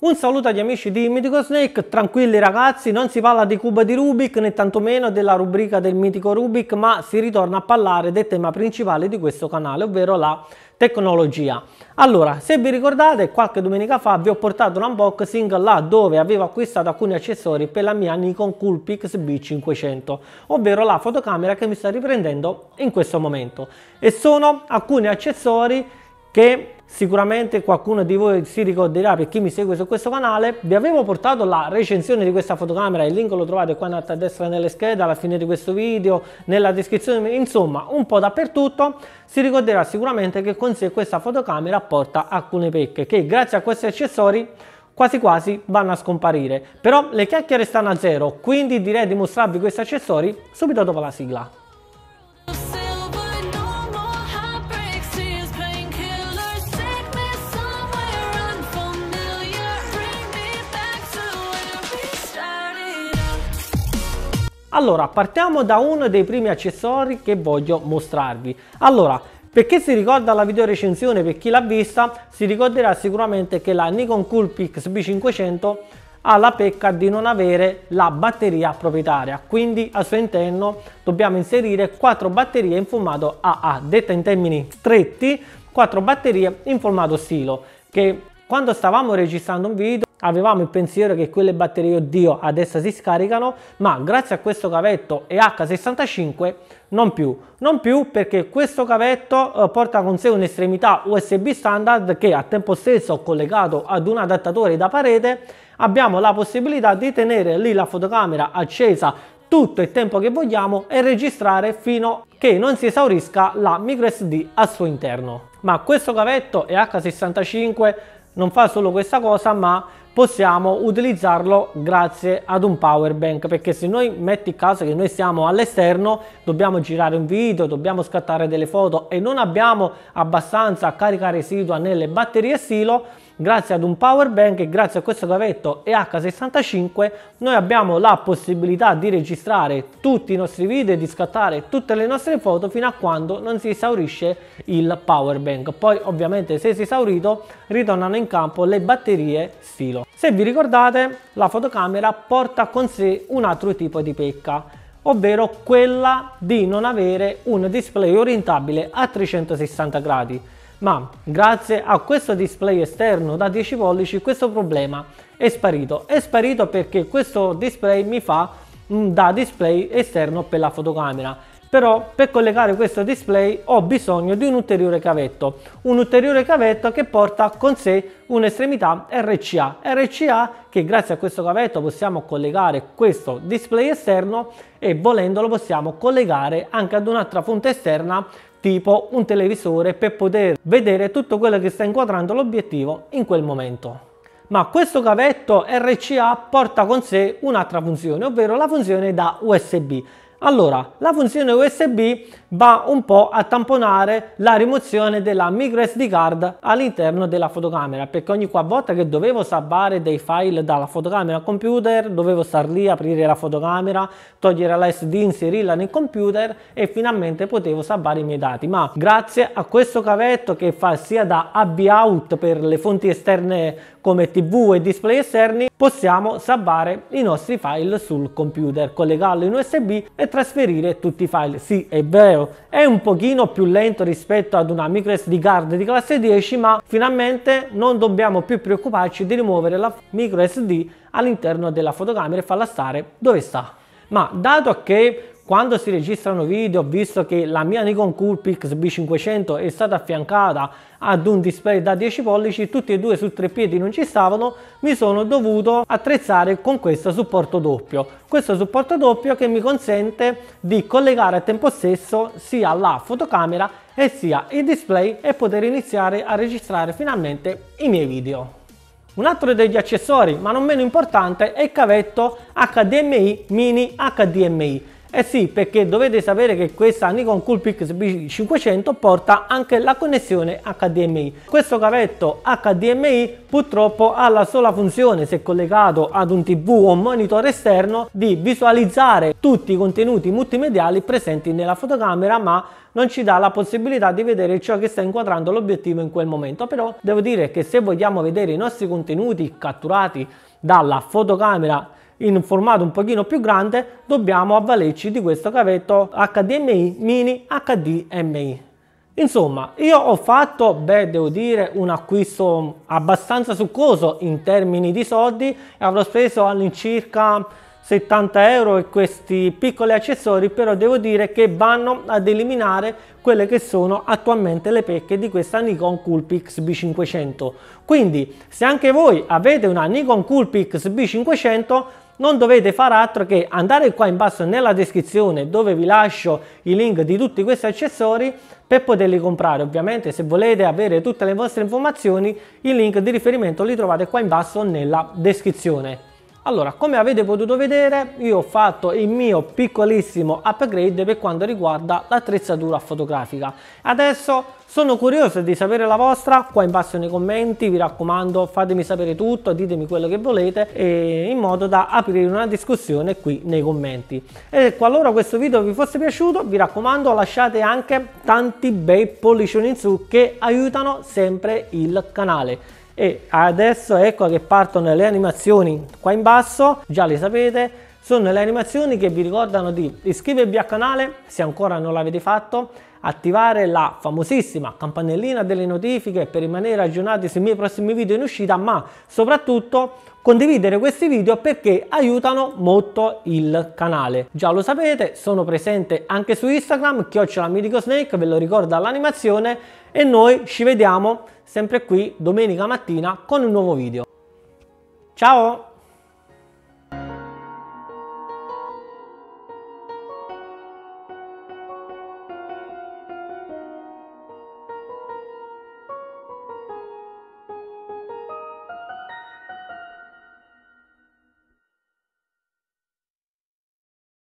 Un saluto agli amici di Mitico Snake, tranquilli ragazzi, non si parla di cuba di Rubik né tantomeno della rubrica del mitico Rubik, ma si ritorna a parlare del tema principale di questo canale, ovvero la tecnologia. Allora, se vi ricordate, qualche domenica fa vi ho portato un unboxing là dove avevo acquistato alcuni accessori per la mia Nikon Coolpix B500, ovvero la fotocamera che mi sta riprendendo in questo momento. E sono alcuni accessori che sicuramente qualcuno di voi si ricorderà per chi mi segue su questo canale vi avevo portato la recensione di questa fotocamera il link lo trovate qua in alto a destra nelle schede alla fine di questo video nella descrizione insomma un po' dappertutto si ricorderà sicuramente che con sé questa fotocamera porta alcune pecche che grazie a questi accessori quasi quasi vanno a scomparire però le chiacchiere stanno a zero quindi direi di mostrarvi questi accessori subito dopo la sigla Allora, partiamo da uno dei primi accessori che voglio mostrarvi. Allora, per chi si ricorda la video recensione per chi l'ha vista, si ricorderà sicuramente che la Nikon Coolpix B500 ha la pecca di non avere la batteria proprietaria, quindi al suo interno dobbiamo inserire 4 batterie in formato AA, detta in termini stretti, 4 batterie in formato stilo, che quando stavamo registrando un video avevamo il pensiero che quelle batterie oddio adesso si scaricano ma grazie a questo cavetto EH65 non più non più perché questo cavetto eh, porta con sé un'estremità USB standard che a tempo stesso collegato ad un adattatore da parete abbiamo la possibilità di tenere lì la fotocamera accesa tutto il tempo che vogliamo e registrare fino che non si esaurisca la microSD al suo interno ma questo cavetto EH65 non fa solo questa cosa ma possiamo utilizzarlo grazie ad un power bank perché se noi metti caso che noi siamo all'esterno dobbiamo girare un video dobbiamo scattare delle foto e non abbiamo abbastanza carica residua nelle batterie silo grazie ad un power bank e grazie a questo gavetto EH65 noi abbiamo la possibilità di registrare tutti i nostri video e di scattare tutte le nostre foto fino a quando non si esaurisce il power bank. Poi ovviamente se si è esaurito ritornano in campo le batterie stilo. Se vi ricordate la fotocamera porta con sé un altro tipo di pecca ovvero quella di non avere un display orientabile a 360 gradi ma grazie a questo display esterno da 10 pollici questo problema è sparito. È sparito perché questo display mi fa mm, da display esterno per la fotocamera. Però per collegare questo display ho bisogno di un ulteriore cavetto, un ulteriore cavetto che porta con sé un'estremità RCA, RCA che grazie a questo cavetto possiamo collegare questo display esterno e volendolo possiamo collegare anche ad un'altra fonte esterna tipo un televisore per poter vedere tutto quello che sta inquadrando l'obiettivo in quel momento. Ma questo cavetto RCA porta con sé un'altra funzione, ovvero la funzione da USB allora, la funzione USB va un po' a tamponare la rimozione della micro SD card all'interno della fotocamera, perché ogni volta che dovevo salvare dei file dalla fotocamera al computer, dovevo star lì, aprire la fotocamera, togliere la SD, inserirla nel computer e finalmente potevo salvare i miei dati. Ma grazie a questo cavetto che fa sia da AB out per le fonti esterne come tv e display esterni possiamo salvare i nostri file sul computer, collegarlo in USB e trasferire tutti i file. Sì, è vero, è un pochino più lento rispetto ad una micro SD card di classe 10, ma finalmente non dobbiamo più preoccuparci di rimuovere la micro SD all'interno della fotocamera e farla stare dove sta. Ma dato che quando si registrano video ho visto che la mia Nikon Coolpix B500 è stata affiancata ad un display da 10 pollici, tutti e due su tre piedi non ci stavano, mi sono dovuto attrezzare con questo supporto doppio. Questo supporto doppio che mi consente di collegare a tempo stesso sia la fotocamera e sia il display e poter iniziare a registrare finalmente i miei video. Un altro degli accessori, ma non meno importante, è il cavetto HDMI Mini HDMI eh sì, perché dovete sapere che questa Nikon Coolpix B500 porta anche la connessione HDMI. Questo cavetto HDMI purtroppo ha la sola funzione, se collegato ad un TV o un monitor esterno, di visualizzare tutti i contenuti multimediali presenti nella fotocamera, ma non ci dà la possibilità di vedere ciò che sta inquadrando l'obiettivo in quel momento. Però devo dire che se vogliamo vedere i nostri contenuti catturati dalla fotocamera in un formato un pochino più grande dobbiamo avvalerci di questo cavetto HDMI mini HDMI Insomma, io ho fatto, beh, devo dire, un acquisto abbastanza succoso in termini di soldi e avrò speso all'incirca 70 euro e questi piccoli accessori però devo dire che vanno ad eliminare quelle che sono attualmente le pecche di questa Nikon Coolpix B500 quindi se anche voi avete una Nikon Coolpix B500 non dovete far altro che andare qua in basso nella descrizione dove vi lascio i link di tutti questi accessori per poterli comprare ovviamente se volete avere tutte le vostre informazioni i link di riferimento li trovate qua in basso nella descrizione allora, come avete potuto vedere, io ho fatto il mio piccolissimo upgrade per quanto riguarda l'attrezzatura fotografica. Adesso sono curioso di sapere la vostra, qua in basso nei commenti, vi raccomando fatemi sapere tutto, ditemi quello che volete, in modo da aprire una discussione qui nei commenti. E qualora questo video vi fosse piaciuto, vi raccomando lasciate anche tanti bei pollicioni in su che aiutano sempre il canale e adesso ecco che partono le animazioni qua in basso già le sapete sono le animazioni che vi ricordano di iscrivervi al canale se ancora non l'avete fatto attivare la famosissima campanellina delle notifiche per rimanere aggiornati sui miei prossimi video in uscita, ma soprattutto condividere questi video perché aiutano molto il canale. Già lo sapete, sono presente anche su Instagram, chiocciola Snake, ve lo ricorda l'animazione e noi ci vediamo sempre qui domenica mattina con un nuovo video. Ciao!